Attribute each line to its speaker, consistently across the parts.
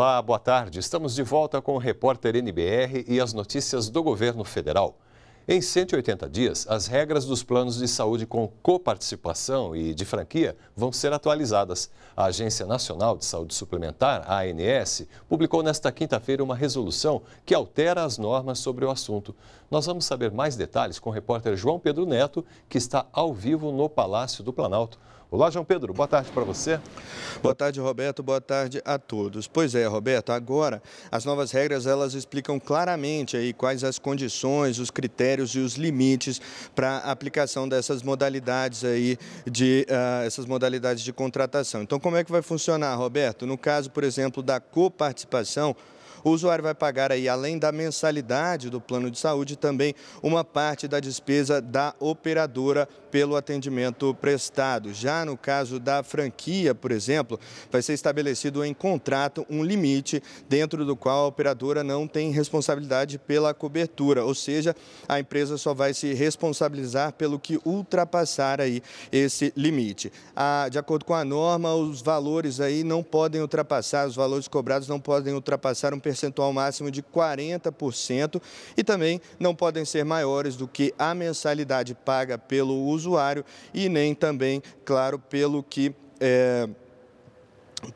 Speaker 1: Olá, boa tarde. Estamos de volta com o repórter NBR e as notícias do governo federal. Em 180 dias, as regras dos planos de saúde com coparticipação e de franquia vão ser atualizadas. A Agência Nacional de Saúde Suplementar, ANS, publicou nesta quinta-feira uma resolução que altera as normas sobre o assunto. Nós vamos saber mais detalhes com o repórter João Pedro Neto, que está ao vivo no Palácio do Planalto. Olá, João Pedro, boa tarde para você. Boa tarde, Roberto, boa tarde a todos. Pois é, Roberto, agora as novas regras
Speaker 2: elas explicam claramente aí quais as condições, os critérios e os limites para a aplicação dessas modalidades aí de uh, essas modalidades de contratação. Então, como é que vai funcionar, Roberto? No caso, por exemplo, da coparticipação, o usuário vai pagar aí, além da mensalidade do plano de saúde, também uma parte da despesa da operadora pelo atendimento prestado. Já no caso da franquia, por exemplo, vai ser estabelecido em contrato um limite dentro do qual a operadora não tem responsabilidade pela cobertura, ou seja, a empresa só vai se responsabilizar pelo que ultrapassar aí esse limite. Ah, de acordo com a norma, os valores aí não podem ultrapassar, os valores cobrados não podem ultrapassar um percentual máximo de 40% e também não podem ser maiores do que a mensalidade paga pelo uso usuário e nem também, claro, pelo que é,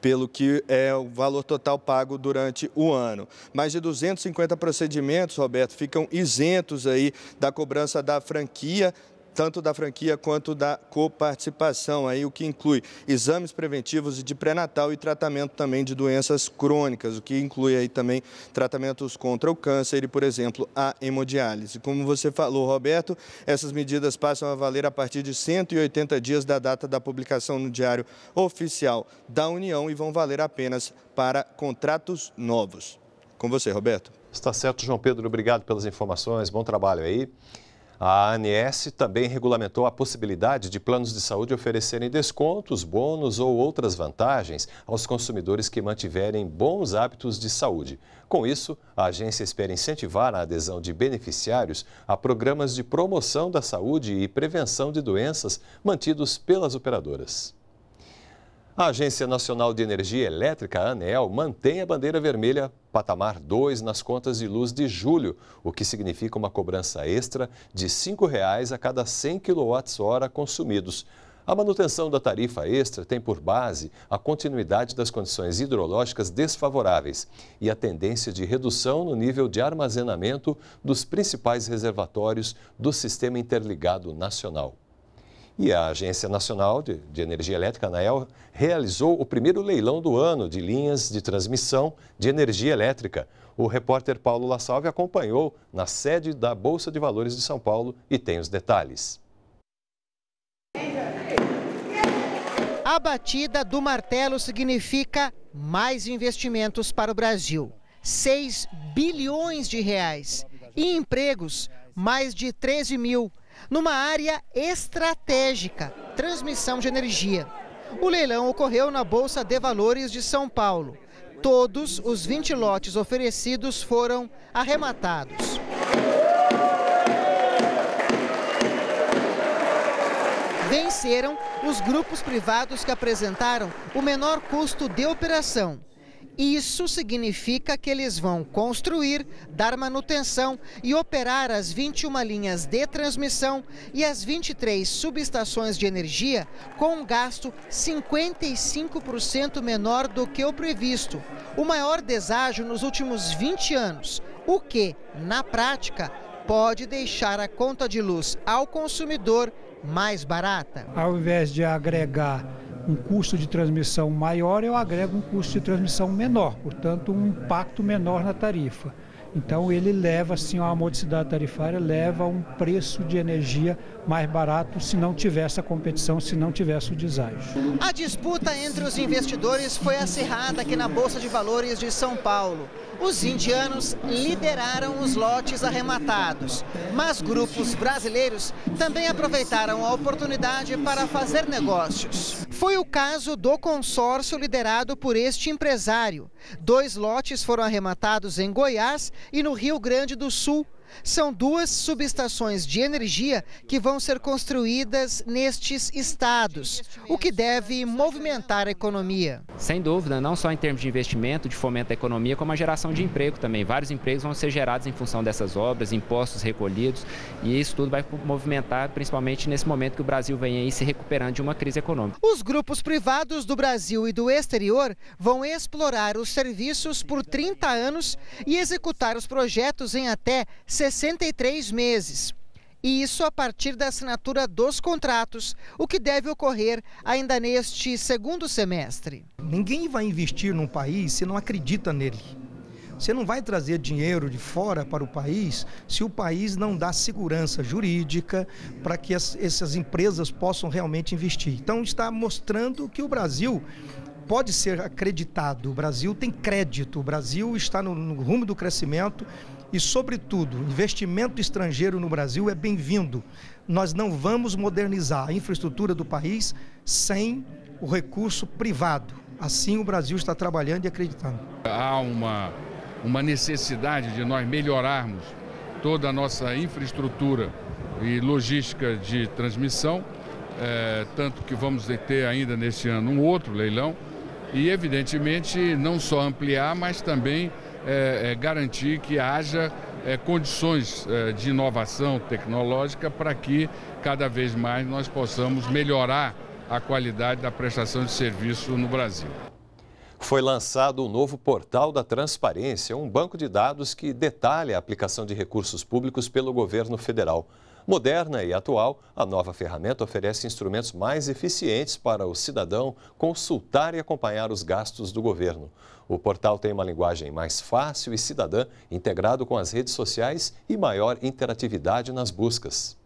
Speaker 2: pelo que é o valor total pago durante o ano. Mais de 250 procedimentos, Roberto, ficam isentos aí da cobrança da franquia tanto da franquia quanto da coparticipação, aí, o que inclui exames preventivos de pré-natal e tratamento também de doenças crônicas, o que inclui aí também tratamentos contra o câncer e, por exemplo, a hemodiálise. Como você falou, Roberto, essas medidas passam a valer a partir de 180 dias da data da publicação no Diário Oficial
Speaker 1: da União e vão valer apenas para contratos novos. Com você, Roberto. Está certo, João Pedro. Obrigado pelas informações. Bom trabalho aí. A ANS também regulamentou a possibilidade de planos de saúde oferecerem descontos, bônus ou outras vantagens aos consumidores que mantiverem bons hábitos de saúde. Com isso, a agência espera incentivar a adesão de beneficiários a programas de promoção da saúde e prevenção de doenças mantidos pelas operadoras. A Agência Nacional de Energia Elétrica, ANEEL, mantém a bandeira vermelha patamar 2 nas contas de luz de julho, o que significa uma cobrança extra de R$ 5,00 a cada 100 kWh consumidos. A manutenção da tarifa extra tem por base a continuidade das condições hidrológicas desfavoráveis e a tendência de redução no nível de armazenamento dos principais reservatórios do Sistema Interligado Nacional. E a Agência Nacional de, de Energia Elétrica, ANAEL, realizou o primeiro leilão do ano de linhas de transmissão de energia elétrica. O repórter Paulo La Salve acompanhou na sede da Bolsa de Valores de São Paulo e tem os detalhes.
Speaker 3: A batida do martelo significa mais investimentos para o Brasil. 6 bilhões de reais. E empregos, mais de 13 mil numa área estratégica, transmissão de energia. O leilão ocorreu na Bolsa de Valores de São Paulo. Todos os 20 lotes oferecidos foram arrematados. Venceram os grupos privados que apresentaram o menor custo de operação isso significa que eles vão construir, dar manutenção e operar as 21 linhas de transmissão e as 23 subestações de energia com um gasto 55% menor do que o previsto, o maior deságio nos últimos 20 anos, o que, na prática, pode deixar a conta de luz ao consumidor mais barata. Ao
Speaker 4: invés de agregar um
Speaker 3: custo de transmissão
Speaker 4: maior, eu agrego um custo de transmissão menor, portanto, um impacto menor na tarifa. Então ele leva sim a modicidade tarifária, leva um preço de energia mais barato se não tivesse a competição, se não tivesse o deságio.
Speaker 3: A disputa entre os investidores foi acirrada aqui na Bolsa de Valores de São Paulo. Os indianos lideraram os lotes arrematados, mas grupos brasileiros também aproveitaram a oportunidade para fazer negócios. Foi o caso do consórcio liderado por este empresário. Dois lotes foram arrematados em Goiás e no Rio Grande do Sul são duas subestações de energia que vão ser construídas nestes estados, o que deve movimentar a economia.
Speaker 2: Sem dúvida, não só em termos de investimento, de fomento à economia, como a geração de emprego também. Vários empregos vão ser gerados em função dessas obras, impostos recolhidos, e isso tudo vai movimentar, principalmente nesse momento que o Brasil vem aí se recuperando de uma crise econômica.
Speaker 3: Os grupos privados do Brasil e do exterior vão explorar os serviços por 30 anos e executar os projetos em até 60 63 meses. E isso a partir da assinatura dos contratos, o que deve ocorrer ainda neste segundo semestre.
Speaker 2: Ninguém vai investir num país se não acredita nele. Você não vai trazer dinheiro de fora para o país se o país não dá segurança jurídica para que as, essas empresas possam realmente investir. Então, está mostrando que o Brasil pode ser acreditado, o Brasil tem crédito, o Brasil está no, no rumo do crescimento. E, sobretudo, investimento estrangeiro no Brasil é bem-vindo. Nós não vamos modernizar a infraestrutura do país sem o recurso privado. Assim o Brasil está trabalhando e acreditando.
Speaker 1: Há uma, uma necessidade de nós melhorarmos toda a nossa infraestrutura e logística de transmissão, é, tanto que vamos ter ainda neste ano um outro leilão, e evidentemente não só ampliar, mas também é, é, garantir que haja é, condições é, de inovação tecnológica para que cada vez mais nós possamos melhorar a qualidade da prestação de serviço no Brasil. Foi lançado o novo portal da transparência, um banco de dados que detalha a aplicação de recursos públicos pelo governo federal. Moderna e atual, a nova ferramenta oferece instrumentos mais eficientes para o cidadão consultar e acompanhar os gastos do governo. O portal tem uma linguagem mais fácil e cidadã, integrado com as redes sociais e maior interatividade nas buscas.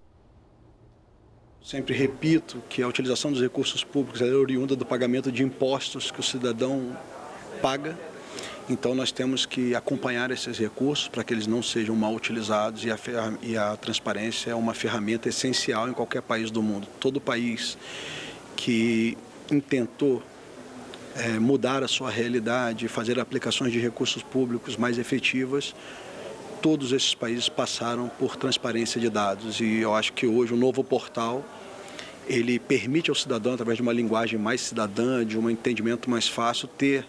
Speaker 4: Sempre repito que a utilização dos recursos públicos é oriunda do pagamento de impostos que o cidadão paga então nós temos que acompanhar esses recursos para que eles não sejam mal utilizados e a, e a transparência é uma ferramenta essencial em qualquer país do mundo. Todo país que intentou é, mudar a sua realidade, fazer aplicações de recursos públicos mais efetivas, todos esses países passaram por transparência de dados e eu acho que hoje o novo portal ele permite ao cidadão, através de uma linguagem mais cidadã, de um entendimento mais fácil, ter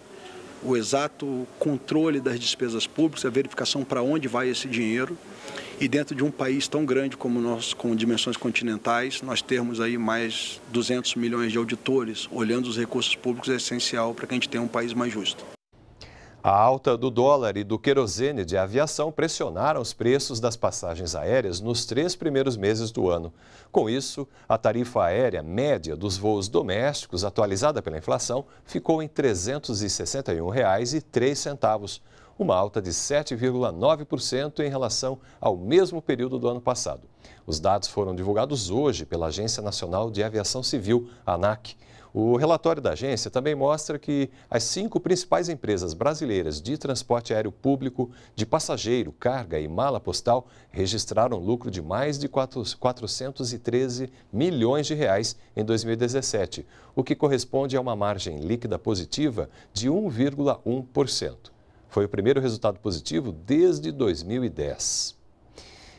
Speaker 4: o exato controle das despesas públicas, a verificação para onde vai esse dinheiro. E dentro de um país tão grande como nós, com dimensões continentais, nós termos aí mais 200 milhões de auditores olhando os recursos públicos é essencial para que a gente tenha um país mais justo.
Speaker 1: A alta do dólar e do querosene de aviação pressionaram os preços das passagens aéreas nos três primeiros meses do ano. Com isso, a tarifa aérea média dos voos domésticos, atualizada pela inflação, ficou em R$ 361,03, uma alta de 7,9% em relação ao mesmo período do ano passado. Os dados foram divulgados hoje pela Agência Nacional de Aviação Civil, ANAC. O relatório da agência também mostra que as cinco principais empresas brasileiras de transporte aéreo público, de passageiro, carga e mala postal registraram lucro de mais de 413 milhões de reais em 2017, o que corresponde a uma margem líquida positiva de 1,1%. Foi o primeiro resultado positivo desde 2010.